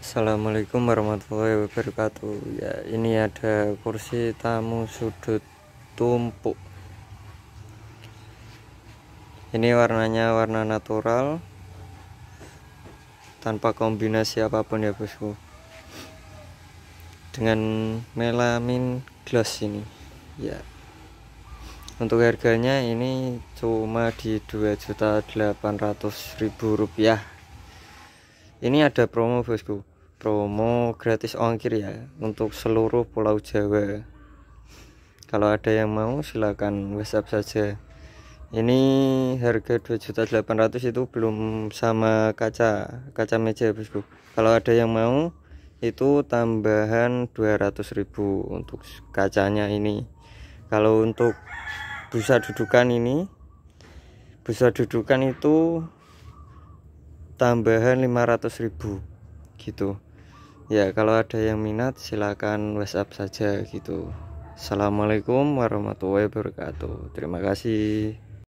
Assalamualaikum warahmatullahi wabarakatuh ya ini ada kursi tamu sudut tumpuk ini warnanya warna natural tanpa kombinasi apapun ya bosku dengan melamin glass ini ya untuk harganya ini cuma di 2.800.000 rupiah ini ada promo bosku promo gratis ongkir ya untuk seluruh pulau Jawa kalau ada yang mau silahkan whatsapp saja ini harga 2.800 itu belum sama kaca kaca meja bosku kalau ada yang mau itu tambahan 200.000 untuk kacanya ini kalau untuk busa dudukan ini busa dudukan itu tambahan 500.000 gitu ya kalau ada yang minat silakan WhatsApp saja gitu Assalamualaikum warahmatullahi wabarakatuh terima kasih